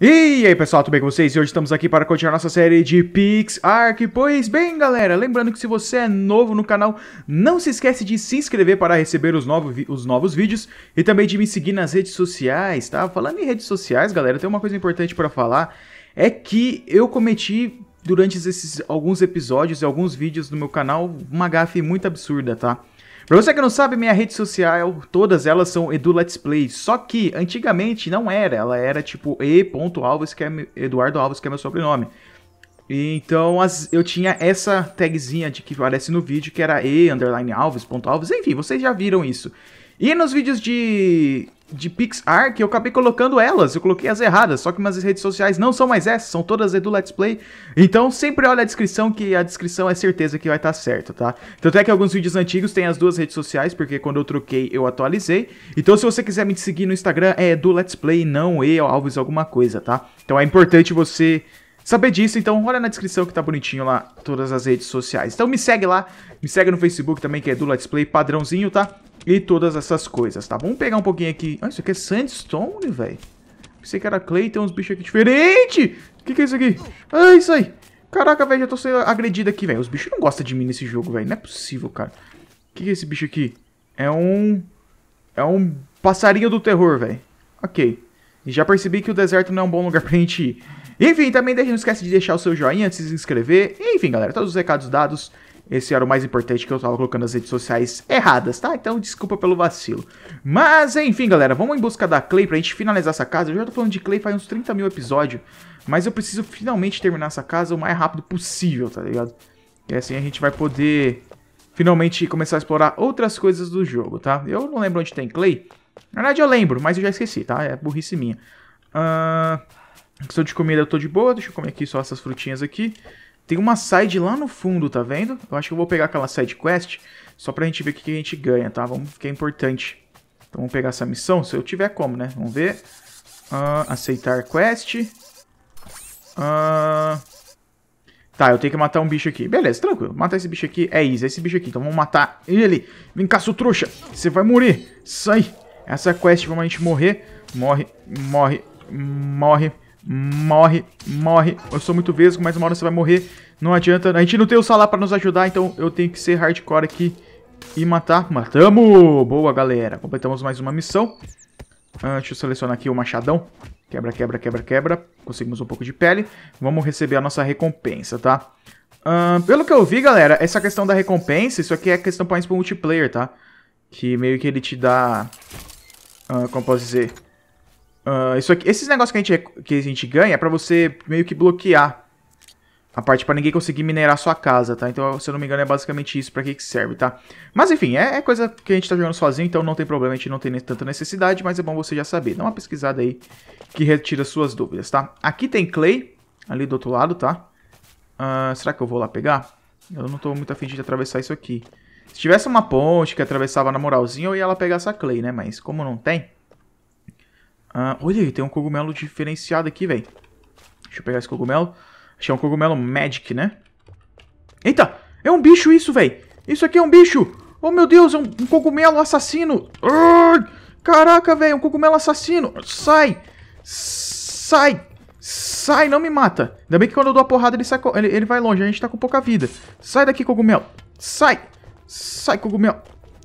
E aí pessoal, tudo bem com vocês? E hoje estamos aqui para continuar nossa série de PixArc. Pois bem galera, lembrando que se você é novo no canal, não se esquece de se inscrever para receber os, novos os novos vídeos e também de me seguir nas redes sociais, tá? Falando em redes sociais galera, tem uma coisa importante para falar, é que eu cometi durante esses alguns episódios e alguns vídeos do meu canal uma gafe muito absurda, tá? Pra você que não sabe, minha rede social, todas elas são Edu Let's Play. Só que antigamente não era, ela era tipo E. Alves, que é Eduardo Alves, que é meu sobrenome. Então as, eu tinha essa tagzinha de que aparece no vídeo, que era E, underline Alves, ponto Alves, enfim, vocês já viram isso. E nos vídeos de de Pixar que eu acabei colocando elas, eu coloquei as erradas, só que minhas redes sociais não são mais essas, são todas do Let's Play. Então sempre olha a descrição que a descrição é certeza que vai estar tá certo, tá? Tanto é que alguns vídeos antigos tem as duas redes sociais, porque quando eu troquei eu atualizei. Então se você quiser me seguir no Instagram é do Let's Play, não E Alves alguma coisa, tá? Então é importante você saber disso, então olha na descrição que tá bonitinho lá todas as redes sociais. Então me segue lá, me segue no Facebook também, que é do Let's Play padrãozinho, tá? E todas essas coisas, tá? Vamos pegar um pouquinho aqui. Ah, isso aqui é sandstone, velho. Pensei que era clay, tem uns bichos aqui diferentes? O que, que é isso aqui? Ah, isso aí. Caraca, velho, já tô sendo agredido aqui, velho. Os bichos não gostam de mim nesse jogo, velho. Não é possível, cara. O que, que é esse bicho aqui? É um... É um passarinho do terror, velho. Ok. E já percebi que o deserto não é um bom lugar pra gente ir. Enfim, também deixa, não esquece de deixar o seu joinha antes de se inscrever. Enfim, galera, todos os recados dados. Esse era o mais importante que eu tava colocando as redes sociais erradas, tá? Então desculpa pelo vacilo. Mas enfim, galera, vamos em busca da Clay pra gente finalizar essa casa. Eu já tô falando de Clay faz uns 30 mil episódios. Mas eu preciso finalmente terminar essa casa o mais rápido possível, tá ligado? E assim a gente vai poder finalmente começar a explorar outras coisas do jogo, tá? Eu não lembro onde tem Clay. Na verdade eu lembro, mas eu já esqueci, tá? É burrice minha. Ahn... Uh... Questão de comida eu tô de boa, deixa eu comer aqui só essas frutinhas aqui. Tem uma side lá no fundo, tá vendo? Eu acho que eu vou pegar aquela side quest, só pra gente ver o que a gente ganha, tá? Vamos, que é importante. Então vamos pegar essa missão, se eu tiver como, né? Vamos ver. Uh, aceitar quest. Uh... Tá, eu tenho que matar um bicho aqui. Beleza, tranquilo. Matar esse bicho aqui é easy, é esse bicho aqui. Então vamos matar ele. Vem cá, seu trouxa. Você vai morrer. Sai. Essa quest, vamos a gente morrer. Morre, morre, morre. Morre, morre. Eu sou muito vesgo, mas uma hora você vai morrer. Não adianta. A gente não tem o Salah pra nos ajudar, então eu tenho que ser hardcore aqui e matar. Matamos! Boa, galera. Completamos mais uma missão. Uh, deixa eu selecionar aqui o machadão. Quebra, quebra, quebra, quebra. Conseguimos um pouco de pele. Vamos receber a nossa recompensa, tá? Uh, pelo que eu vi, galera, essa questão da recompensa, isso aqui é questão para multiplayer, tá? Que meio que ele te dá... Uh, como posso dizer? Uh, isso aqui, esses negócios que a gente, que a gente ganha é pra você meio que bloquear a parte pra ninguém conseguir minerar sua casa, tá? Então, se eu não me engano, é basicamente isso pra que, que serve, tá? Mas enfim, é, é, coisa que a gente tá jogando sozinho, então não tem problema, a gente não tem tanta necessidade, mas é bom você já saber. Dá uma pesquisada aí que retira suas dúvidas, tá? Aqui tem clay, ali do outro lado, tá? Uh, será que eu vou lá pegar? Eu não tô muito afim de atravessar isso aqui. Se tivesse uma ponte que atravessava na moralzinha, eu ia lá pegar essa clay, né? Mas como não tem... Ah, olha aí, tem um cogumelo diferenciado aqui, velho. Deixa eu pegar esse cogumelo. Achei é um cogumelo Magic, né? Eita! É um bicho isso, velho! Isso aqui é um bicho! Oh, meu Deus, é um, um cogumelo assassino! Urgh! Caraca, velho, um cogumelo assassino! Sai! Sai! Sai, não me mata! Ainda bem que quando eu dou a porrada ele, sai, ele, ele vai longe, a gente tá com pouca vida. Sai daqui, cogumelo! Sai! Sai, cogumelo!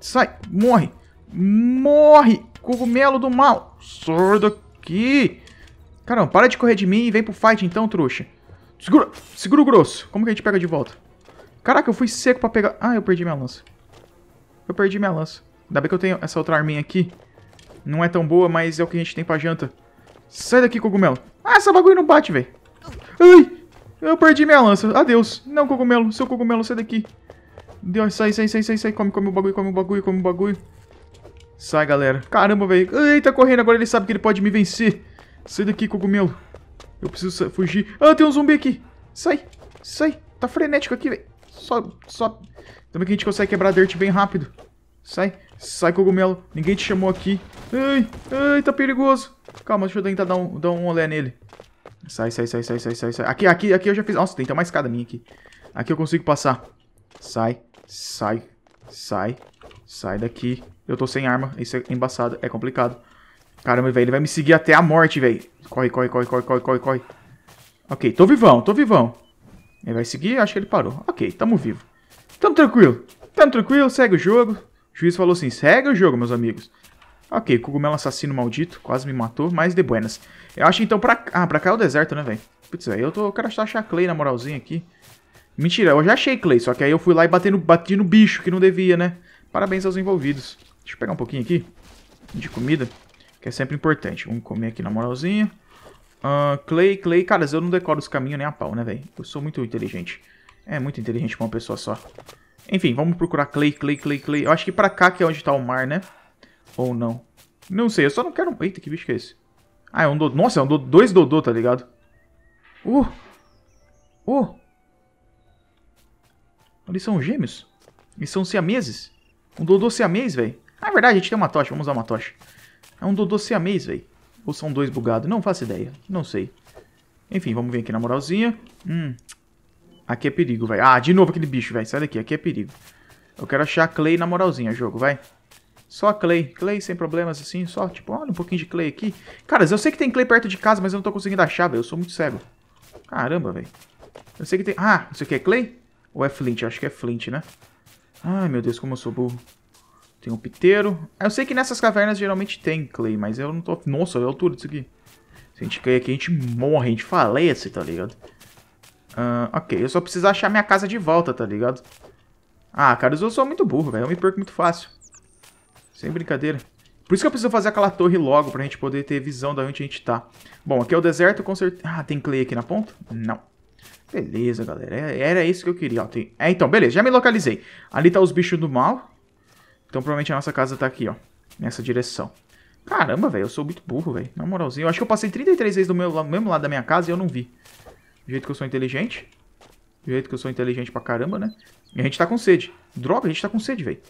Sai! Morre! Morre! Cogumelo do mal! Sai daqui! Caramba, para de correr de mim e vem pro fight então, trouxa. Segura, segura o grosso. Como que a gente pega de volta? Caraca, eu fui seco pra pegar... Ah, eu perdi minha lança. Eu perdi minha lança. Ainda bem que eu tenho essa outra arminha aqui. Não é tão boa, mas é o que a gente tem pra janta. Sai daqui, cogumelo. Ah, essa bagulho não bate, velho. Ai, eu perdi minha lança. Adeus. Não, cogumelo. Seu cogumelo, sai daqui. Deus, sai, sai, sai, sai, sai. Come, come o bagulho, come o bagulho, come o bagulho. Sai, galera. Caramba, velho. Eita, correndo. Agora ele sabe que ele pode me vencer. Sai daqui, cogumelo. Eu preciso fugir. Ah, tem um zumbi aqui. Sai. Sai. Tá frenético aqui, velho. Só, só. Também que a gente consegue quebrar dirt bem rápido. Sai. Sai, cogumelo. Ninguém te chamou aqui. Ai, ai, tá perigoso. Calma, deixa eu tentar dar um, dar um olé nele. Sai, sai, sai, sai, sai, sai, sai. Aqui, aqui, aqui eu já fiz. Nossa, tem até uma escada minha aqui. Aqui eu consigo passar. Sai, sai, sai, sai daqui. Eu tô sem arma, isso é embaçado, é complicado. Caramba, velho, ele vai me seguir até a morte, velho. Corre, corre, corre, corre, corre, corre, corre. Ok, tô vivão, tô vivão. Ele vai seguir, acho que ele parou. Ok, tamo vivo. Tamo tranquilo. Tamo tranquilo, segue o jogo. O juiz falou assim, segue o jogo, meus amigos. Ok, cogumelo assassino maldito, quase me matou, mas de buenas. Eu acho então pra... Ah, pra cá é o deserto, né, velho? Putz, velho, eu, tô... eu quero achar Clay na moralzinha aqui. Mentira, eu já achei Clay, só que aí eu fui lá e bati no, bati no bicho, que não devia, né? Parabéns aos envolvidos. Deixa eu pegar um pouquinho aqui de comida, que é sempre importante. Vamos comer aqui na moralzinha. Uh, clay, Clay. Cara, eu não decoro os caminhos nem a pau, né, velho? Eu sou muito inteligente. É muito inteligente pra uma pessoa só. Enfim, vamos procurar Clay, Clay, Clay, Clay. Eu acho que pra cá que é onde tá o mar, né? Ou não. Não sei, eu só não quero... Eita, que bicho que é esse? Ah, é um Dodô. Nossa, é um do... dois Dodô, tá ligado? Uh! Uh! Eles são gêmeos. Eles são siameses. Um Dodô siamês, velho. Na verdade, a gente tem uma tocha, vamos usar uma tocha. É um Dodô Siamês, velho. Ou são dois bugados, não faço ideia, não sei. Enfim, vamos vir aqui na moralzinha. Hum, aqui é perigo, vai. Ah, de novo aquele bicho, velho, sai daqui, aqui é perigo. Eu quero achar a Clay na moralzinha, jogo, vai. Só Clay, Clay sem problemas assim, só tipo, olha um pouquinho de Clay aqui. Caras, eu sei que tem Clay perto de casa, mas eu não tô conseguindo achar, velho, eu sou muito cego. Caramba, velho. Eu sei que tem... Ah, isso aqui é Clay? Ou é Flint? Eu acho que é Flint, né? Ai, meu Deus, como eu sou burro. Tem um piteiro. Eu sei que nessas cavernas geralmente tem clay, mas eu não tô... Nossa, olha a altura disso aqui. Se a gente cair aqui, a gente morre, a gente falece, tá ligado? Uh, ok, eu só preciso achar minha casa de volta, tá ligado? Ah, cara, eu sou muito burro, velho. Eu me perco muito fácil. Sem brincadeira. Por isso que eu preciso fazer aquela torre logo, pra gente poder ter visão da onde a gente tá. Bom, aqui é o deserto, com certeza... Ah, tem clay aqui na ponta? Não. Beleza, galera. É, era isso que eu queria. Ó, tem... É, então, beleza. Já me localizei. Ali tá os bichos do mal. Então provavelmente a nossa casa tá aqui, ó. Nessa direção. Caramba, velho, eu sou muito burro, velho. Na moralzinha, eu acho que eu passei 33 vezes do meu, mesmo lado da minha casa e eu não vi. Do jeito que eu sou inteligente. Do jeito que eu sou inteligente pra caramba, né? E a gente tá com sede. Droga, a gente tá com sede, velho.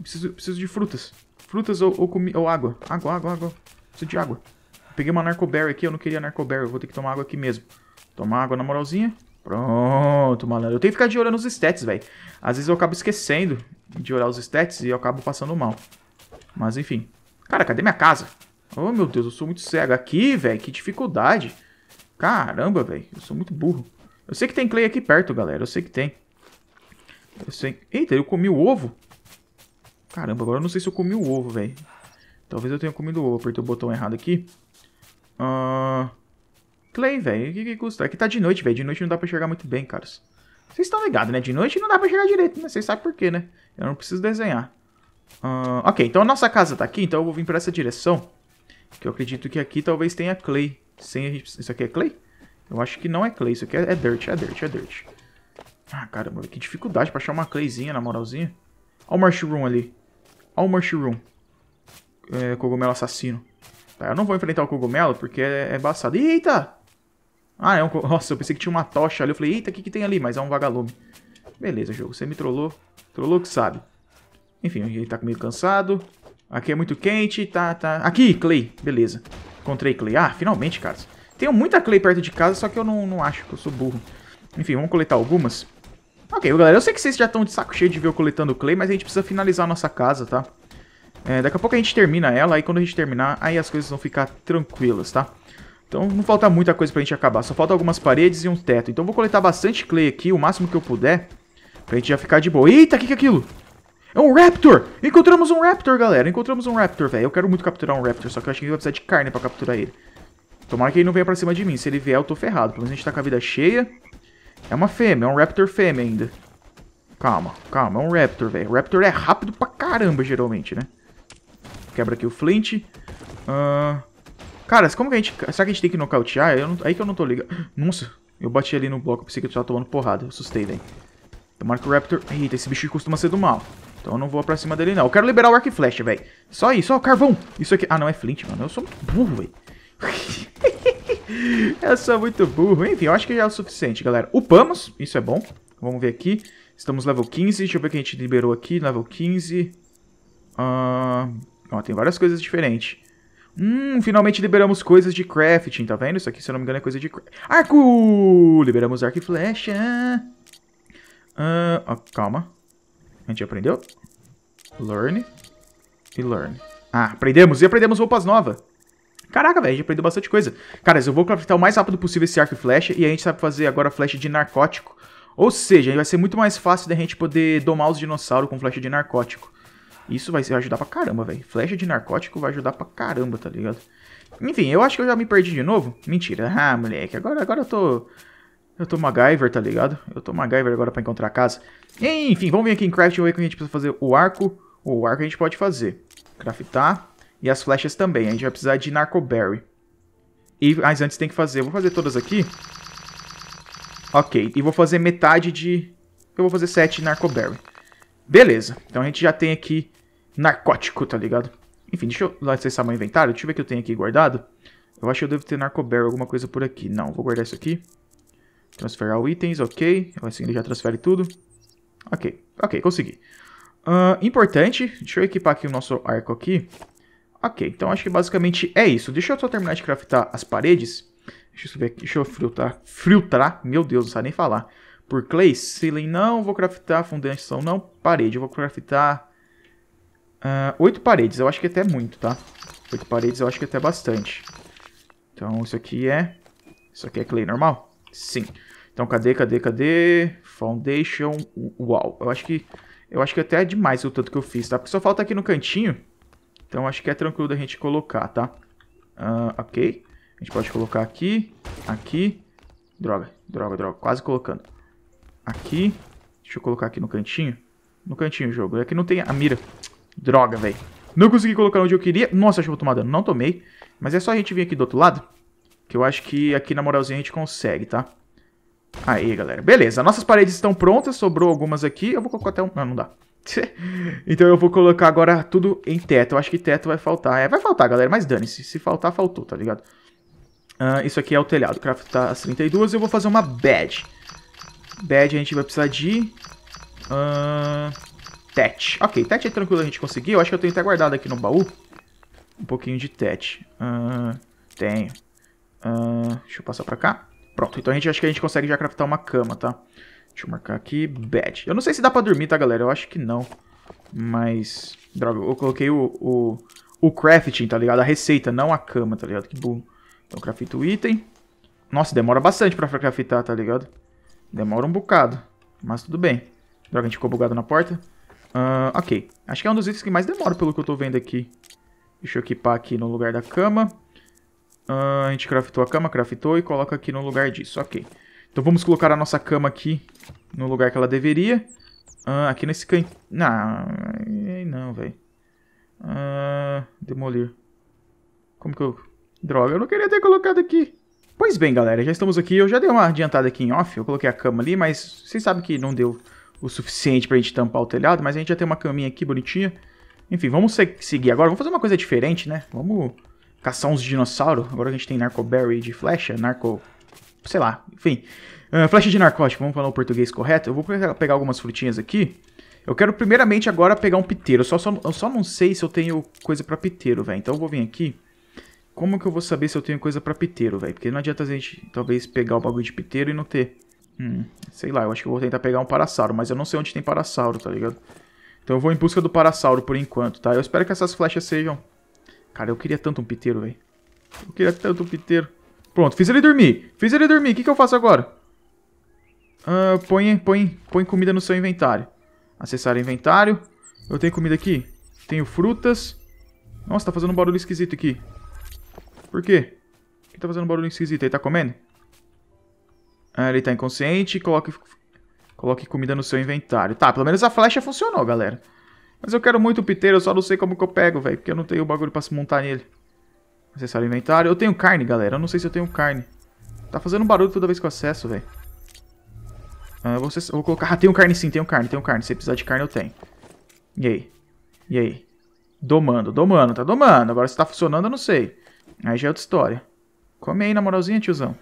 Preciso, preciso de frutas. Frutas ou, ou, ou, água. Água, água, água. Preciso de água. peguei uma narcoberry aqui, eu não queria narcoberry. Eu vou ter que tomar água aqui mesmo. Tomar água na moralzinha. Pronto, malandro. Eu tenho que ficar de olho nos stats, velho. Às vezes eu acabo esquecendo de olhar os stats e eu acabo passando mal. Mas enfim. Cara, cadê minha casa? Oh, meu Deus, eu sou muito cego. Aqui, velho, que dificuldade. Caramba, velho, eu sou muito burro. Eu sei que tem clay aqui perto, galera. Eu sei que tem. Eu sei... Eita, eu comi o ovo. Caramba, agora eu não sei se eu comi o ovo, velho. Talvez eu tenha comido o ovo. Apertei o botão errado aqui. Ahn... Uh play, velho. O que, que custa? Aqui é que tá de noite, velho. De noite não dá pra enxergar muito bem, caras. Vocês estão ligados, né? De noite não dá pra enxergar direito, né? Vocês sabem por quê, né? Eu não preciso desenhar. Uh, ok, então a nossa casa tá aqui, então eu vou vir pra essa direção. Que eu acredito que aqui talvez tenha clay. Sem gente... Isso aqui é clay? Eu acho que não é clay. Isso aqui é, é dirt, é dirt, é dirt. Ah, caramba, que dificuldade pra achar uma clayzinha, na moralzinha. Olha o mushroom ali. Olha o mushroom. É, cogumelo assassino. Tá, eu não vou enfrentar o cogumelo porque é, é Eita! Ah, é um... Nossa, eu pensei que tinha uma tocha ali. Eu falei, eita, o que, que tem ali? Mas é um vagalume. Beleza, jogo. Você me trollou. Trollou que sabe. Enfim, ele tá meio cansado. Aqui é muito quente. Tá, tá... Aqui, clay. Beleza. Encontrei clay. Ah, finalmente, cara. Tenho muita clay perto de casa, só que eu não, não acho que eu sou burro. Enfim, vamos coletar algumas. Ok, galera, eu sei que vocês já estão de saco cheio de ver eu coletando clay, mas a gente precisa finalizar a nossa casa, tá? É, daqui a pouco a gente termina ela, aí quando a gente terminar, aí as coisas vão ficar tranquilas, tá? Então não falta muita coisa pra gente acabar, só falta algumas paredes e um teto. Então vou coletar bastante clay aqui, o máximo que eu puder, pra gente já ficar de boa. Eita, o que, que é aquilo? É um Raptor! Encontramos um Raptor, galera! Encontramos um Raptor, velho. Eu quero muito capturar um Raptor, só que eu acho que ele vai precisar de carne pra capturar ele. Tomara que ele não venha pra cima de mim. Se ele vier, eu tô ferrado. Pelo menos a gente tá com a vida cheia. É uma fêmea, é um Raptor fêmea ainda. Calma, calma. É um Raptor, velho. Raptor é rápido pra caramba, geralmente, né? Quebra aqui o Flint. Ahn... Uh... Cara, como que a gente... Será que a gente tem que nocautear? Eu não... Aí que eu não tô ligado. Nossa, eu bati ali no bloco, pensei que eu tava tomando porrada. Eu assustei, velho. Tomara que o Raptor... Eita, esse bicho costuma ser do mal. Então eu não vou pra cima dele, não. Eu quero liberar o arco e flecha, velho. Só isso, ó, carvão. Isso aqui... Ah, não, é flint, mano. Eu sou burro, velho. eu sou muito burro. Enfim, eu acho que já é o suficiente, galera. Upamos, isso é bom. Vamos ver aqui. Estamos level 15. Deixa eu ver o que a gente liberou aqui. Level 15. Ah, ó, tem várias coisas diferentes. Hum, finalmente liberamos coisas de crafting, tá vendo? Isso aqui, se eu não me engano, é coisa de... Arco! Liberamos arco e flecha. Uh, ó, calma. A gente aprendeu. Learn. E learn. Ah, aprendemos. E aprendemos roupas novas. Caraca, velho, a gente aprendeu bastante coisa. Caras, eu vou craftar o mais rápido possível esse arco e flecha. E a gente sabe fazer agora flecha de narcótico. Ou seja, vai ser muito mais fácil da gente poder domar os dinossauros com flecha de narcótico. Isso vai ajudar pra caramba, velho. Flecha de narcótico vai ajudar pra caramba, tá ligado? Enfim, eu acho que eu já me perdi de novo. Mentira. Ah, moleque, agora, agora eu tô... Eu tô MacGyver, tá ligado? Eu tô MacGyver agora pra encontrar a casa. Enfim, vamos vir aqui em crafting ver que a gente precisa fazer o arco. O arco a gente pode fazer. Craftar. E as flechas também. A gente vai precisar de narcoberry. E, mas antes tem que fazer... Eu vou fazer todas aqui. Ok. E vou fazer metade de... Eu vou fazer sete narcoberry. Beleza. Então a gente já tem aqui narcótico, tá ligado? Enfim, deixa eu lá acessar meu inventário. Deixa eu ver o que eu tenho aqui guardado. Eu acho que eu devo ter narcoberry, alguma coisa por aqui. Não, vou guardar isso aqui. Transferir ao itens, ok. Assim ele já transfere tudo. Ok, ok, consegui. Uh, importante, deixa eu equipar aqui o nosso arco aqui. Ok, então acho que basicamente é isso. Deixa eu só terminar de craftar as paredes. Deixa eu ver aqui, deixa eu filtrar. Filtrar? Meu Deus, não sabe nem falar. Por clay, ceiling não, vou craftar fundação não, parede. Eu vou craftar ah, oito paredes, eu acho que até é muito, tá? Oito paredes eu acho que até é bastante. Então, isso aqui é... Isso aqui é clay normal? Sim. Então, cadê, cadê, cadê? Foundation, uau. Eu acho que... Eu acho que até é demais o tanto que eu fiz, tá? Porque só falta aqui no cantinho. Então, acho que é tranquilo da gente colocar, tá? Uh, ok. A gente pode colocar aqui, aqui. Droga, droga, droga. Quase colocando. Aqui. Deixa eu colocar aqui no cantinho. No cantinho, jogo. É que não tem a mira. Droga, velho. Não consegui colocar onde eu queria. Nossa, acho que vou tomar dano. Não tomei. Mas é só a gente vir aqui do outro lado. Que eu acho que aqui, na moralzinha, a gente consegue, tá? Aí, galera. Beleza, nossas paredes estão prontas. Sobrou algumas aqui. Eu vou colocar até um... Não, não dá. então eu vou colocar agora tudo em teto. Eu acho que teto vai faltar. É, vai faltar, galera. Mas dane-se. Se faltar, faltou, tá ligado? Uh, isso aqui é o telhado. Craftar tá as 32. Eu vou fazer uma bed. Bed a gente vai precisar de... Uh, Tete. Ok, Tete é tranquilo a gente conseguir. Eu acho que eu tenho até guardado aqui no baú. Um pouquinho de Tete. Uh, tenho. Uh, deixa eu passar pra cá. Pronto, então a gente acho que a gente consegue já craftar uma cama, tá? Deixa eu marcar aqui. Bad. Eu não sei se dá pra dormir, tá, galera? Eu acho que não. Mas... Droga, eu coloquei o, o, o crafting, tá ligado? A receita, não a cama, tá ligado? Que burro. Então crafto o item. Nossa, demora bastante pra craftar, tá ligado? Demora um bocado. Mas tudo bem. Droga, a gente ficou bugado na porta. Uh, ok. Acho que é um dos itens que mais demora, pelo que eu tô vendo aqui. Deixa eu equipar aqui no lugar da cama. Uh, a gente craftou a cama, craftou e coloca aqui no lugar disso. Ok. Então vamos colocar a nossa cama aqui no lugar que ela deveria. Uh, aqui nesse canto... não, não, velho. Uh, demolir. Como que eu... Droga, eu não queria ter colocado aqui. Pois bem, galera, já estamos aqui. Eu já dei uma adiantada aqui em off. Eu coloquei a cama ali, mas vocês sabem que não deu o suficiente pra gente tampar o telhado, mas a gente já tem uma caminha aqui bonitinha. Enfim, vamos seguir agora. Vamos fazer uma coisa diferente, né? Vamos caçar uns dinossauros. Agora a gente tem narcoberry de flecha, narco... Sei lá, enfim. Uh, flecha de narcótico, vamos falar o português correto. Eu vou pegar algumas frutinhas aqui. Eu quero primeiramente agora pegar um piteiro. Eu só, só, eu só não sei se eu tenho coisa pra piteiro, velho. Então eu vou vir aqui. Como que eu vou saber se eu tenho coisa pra piteiro, velho? Porque não adianta a gente, talvez, pegar o bagulho de piteiro e não ter... Hum, sei lá, eu acho que eu vou tentar pegar um Parasauro, mas eu não sei onde tem Parasauro, tá ligado? Então eu vou em busca do Parasauro por enquanto, tá? Eu espero que essas flechas sejam... Cara, eu queria tanto um piteiro, velho. Eu queria tanto um piteiro. Pronto, fiz ele dormir. Fiz ele dormir. O que, que eu faço agora? Uh, põe, põe, põe comida no seu inventário. Acessar inventário. Eu tenho comida aqui. Tenho frutas. Nossa, tá fazendo um barulho esquisito aqui. Por quê? Por que tá fazendo um barulho esquisito? Ele tá comendo? Ah, ele tá inconsciente. Coloque, coloque comida no seu inventário. Tá, pelo menos a flecha funcionou, galera. Mas eu quero muito o piteiro, eu só não sei como que eu pego, velho. Porque eu não tenho o bagulho pra se montar nele. Acessar o inventário. Eu tenho carne, galera. Eu não sei se eu tenho carne. Tá fazendo barulho toda vez que eu acesso, velho. Ah, vou, vou colocar... Ah, tenho carne sim, tenho carne, tenho carne. Se precisar de carne, eu tenho. E aí? E aí? Domando, domando, tá domando. Agora se tá funcionando, eu não sei. Aí já é outra história. Come aí, na moralzinha, tiozão.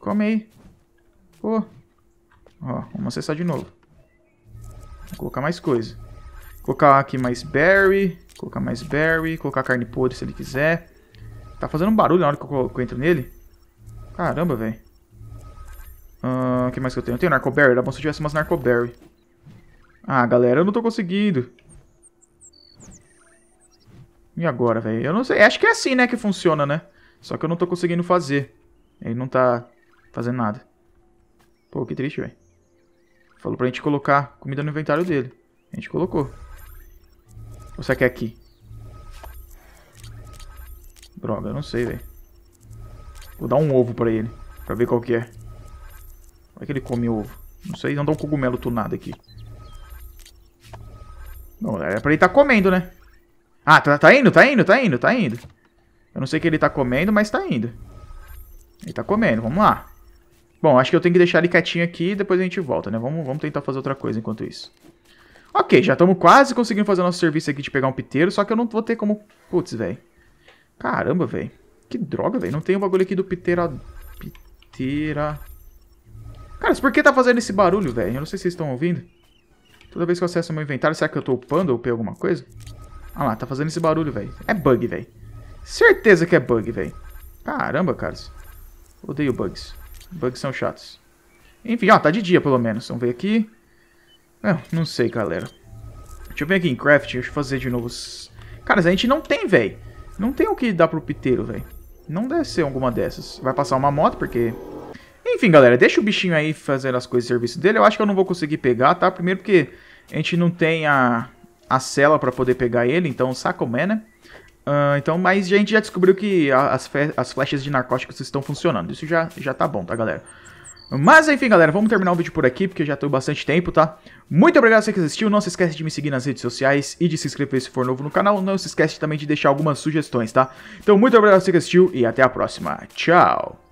Come aí. Pô. Ó, vamos acessar de novo. Vou colocar mais coisa. colocar aqui mais berry. Colocar mais berry. Colocar carne podre se ele quiser. Tá fazendo um barulho na hora que eu, que eu entro nele. Caramba, velho. O uh, que mais que eu tenho? Eu tenho narcoberry? Era bom se eu tivesse umas narcoberry. Ah, galera, eu não tô conseguindo. E agora, velho? Eu não sei. Acho que é assim, né, que funciona, né? Só que eu não tô conseguindo fazer. Ele não tá fazendo nada. Pô, que triste, velho. Falou pra gente colocar comida no inventário dele. A gente colocou. Ou será que é aqui? Droga, eu não sei, velho. Vou dar um ovo pra ele. Pra ver qual que é. Como é que ele come ovo? Não sei, não dá um cogumelo tunado aqui. Não, era é pra ele tá comendo, né? Ah, tá, tá indo, tá indo, tá indo, tá indo. Eu não sei o que ele tá comendo, mas tá indo. Ele tá comendo, vamos lá. Bom, acho que eu tenho que deixar ele quietinho aqui e depois a gente volta, né? Vamos, vamos tentar fazer outra coisa enquanto isso. Ok, já estamos quase conseguindo fazer nosso serviço aqui de pegar um piteiro, só que eu não vou ter como... Putz, velho. Caramba, velho. Que droga, velho. Não tem o um bagulho aqui do piteira... Piteira... Cara, por que tá fazendo esse barulho, velho? Eu não sei se vocês estão ouvindo. Toda vez que eu acesso meu inventário, será que eu tô upando ou upei alguma coisa? Ah lá, tá fazendo esse barulho, velho. É bug, velho. Certeza que é bug, velho. Caramba, caras. Odeio bugs. Bugs são chatos. Enfim, ó, tá de dia pelo menos. Vamos ver aqui. Não, é, não sei, galera. Deixa eu ver aqui em craft Deixa eu fazer de novo. Cara, a gente não tem, velho. Não tem o que dar pro piteiro, velho. Não deve ser alguma dessas. Vai passar uma moto, porque... Enfim, galera, deixa o bichinho aí fazendo as coisas de serviço dele. Eu acho que eu não vou conseguir pegar, tá? Primeiro porque a gente não tem a, a cela pra poder pegar ele, então saca o é, né? Uh, então, mas a gente já descobriu que as, as flechas de narcóticos estão funcionando. Isso já, já tá bom, tá, galera? Mas enfim, galera, vamos terminar o vídeo por aqui, porque já tô bastante tempo, tá? Muito obrigado a você que assistiu, não se esquece de me seguir nas redes sociais e de se inscrever se for novo no canal, não se esquece também de deixar algumas sugestões, tá? Então, muito obrigado a você que assistiu e até a próxima. Tchau!